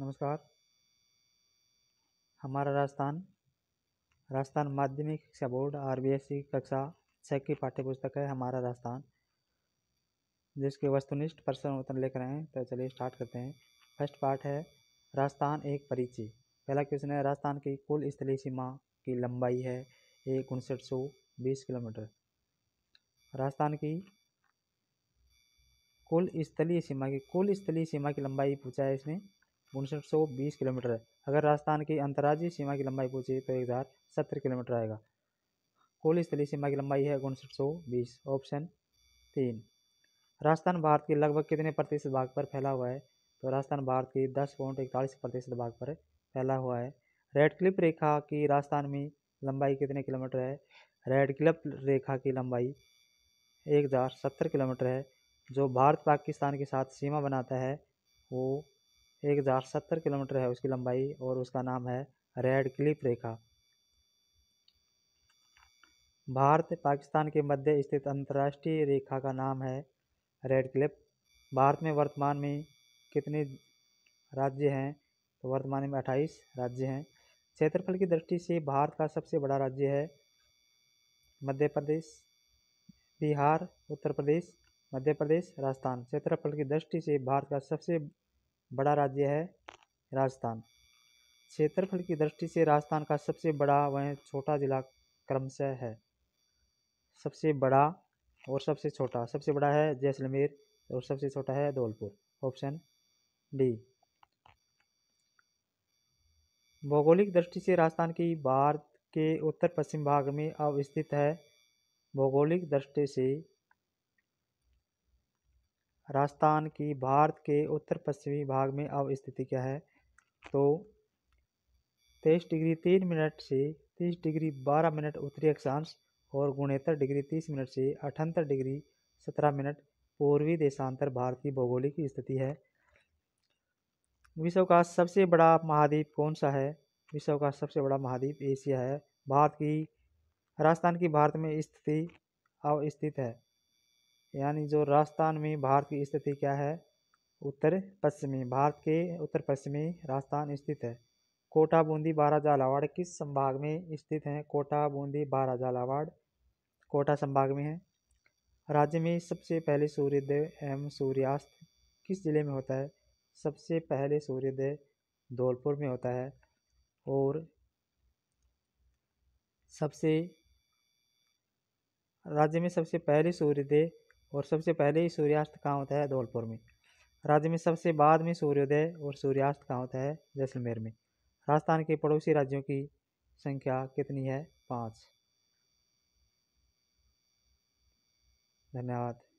नमस्कार हमारा Rajasthan Rajasthan Madhyamik Shiksha board R B S C कक्षा छः की पाठ्य पुस्तक है हमारा राजस्थान जिसके वस्तुनिष्ठ प्रश्न उत्तर लिख रहे हैं तो चलिए स्टार्ट करते हैं फर्स्ट पार्ट है राजस्थान एक परिचय पहला क्वेश्चन है राजस्थान की कुल स्थलीय सीमा की लंबाई है एक उनसठ सौ बीस किलोमीटर राजस्थान की कुल स्थलीय सीमा की कुल स्थलीय सीमा की लंबाई पूछा है इसमें उनसठ सौ बीस किलोमीटर है अगर राजस्थान की अंतर्राज्यीय सीमा की लंबाई पूछिए तो एक हज़ार सत्तर किलोमीटर आएगा कुल स्थलीय सीमा की लंबाई है उनसठ सौ बीस ऑप्शन तीन राजस्थान भारत के लगभग कितने प्रतिशत भाग पर फैला हुआ है तो राजस्थान भारत की दस पॉइंट इकतालीस प्रतिशत भाग पर फैला हुआ है रेड क्लिप रेखा की राजस्थान में लंबाई कितने किलोमीटर है रेड क्लिप रेखा की लंबाई एक हज़ार सत्तर किलोमीटर है जो भारत पाकिस्तान के साथ सीमा बनाता है वो एक हज़ार सत्तर किलोमीटर है उसकी लंबाई और उसका नाम है रेड क्लिप रेखा भारत पाकिस्तान के मध्य स्थित अंतर्राष्ट्रीय रेखा का नाम है रेड क्लिप भारत में वर्तमान में कितने राज्य हैं तो वर्तमान में अट्ठाईस राज्य हैं क्षेत्रफल की दृष्टि से भारत का सबसे बड़ा राज्य है मध्य प्रदेश बिहार उत्तर प्रदेश मध्य प्रदेश राजस्थान क्षेत्रफल की दृष्टि से भारत का सबसे बड़ा राज्य है राजस्थान क्षेत्रफल की दृष्टि से राजस्थान का सबसे बड़ा वह छोटा ज़िला क्रमशः है सबसे बड़ा और सबसे छोटा सबसे बड़ा है जैसलमेर और सबसे छोटा है धौलपुर ऑप्शन डी भौगोलिक दृष्टि से राजस्थान की भारत के उत्तर पश्चिम भाग में अवस्थित है भौगोलिक दृष्टि से राजस्थान की भारत के उत्तर पश्चिमी भाग में अब स्थिति क्या है तो तेईस डिग्री तीन मिनट से तीस डिग्री बारह मिनट उत्तरी अक्षांश और गुणहत्तर डिग्री तीस मिनट से अठहत्तर डिग्री सत्रह मिनट पूर्वी देशांतर भारतीय भौगोलिक स्थिति है विश्व का सबसे बड़ा महाद्वीप कौन सा है विश्व का सबसे बड़ा महाद्वीप एशिया है भारत की राजस्थान की भारत में स्थिति अवस्थित है यानी जो राजस्थान में भारत की स्थिति क्या है उत्तर पश्चिमी भारत के उत्तर पश्चिमी राजस्थान स्थित है कोटा बूंदी बारा झालावाड़ किस संभाग में स्थित हैं कोटा बूंदी बारा झालावाड़ कोटा संभाग में है राज्य में सबसे पहले सूर्योदय एवं सूर्यास्त किस ज़िले में होता है सबसे पहले सूर्योदय धौलपुर में होता है और सबसे राज्य में सबसे पहले सूर्योदय और सबसे पहले ही सूर्यास्त कहाँ होता है धौलपुर में राज्य में सबसे बाद में सूर्योदय और सूर्यास्त कहाँ होता है जैसलमेर में राजस्थान के पड़ोसी राज्यों की संख्या कितनी है पाँच धन्यवाद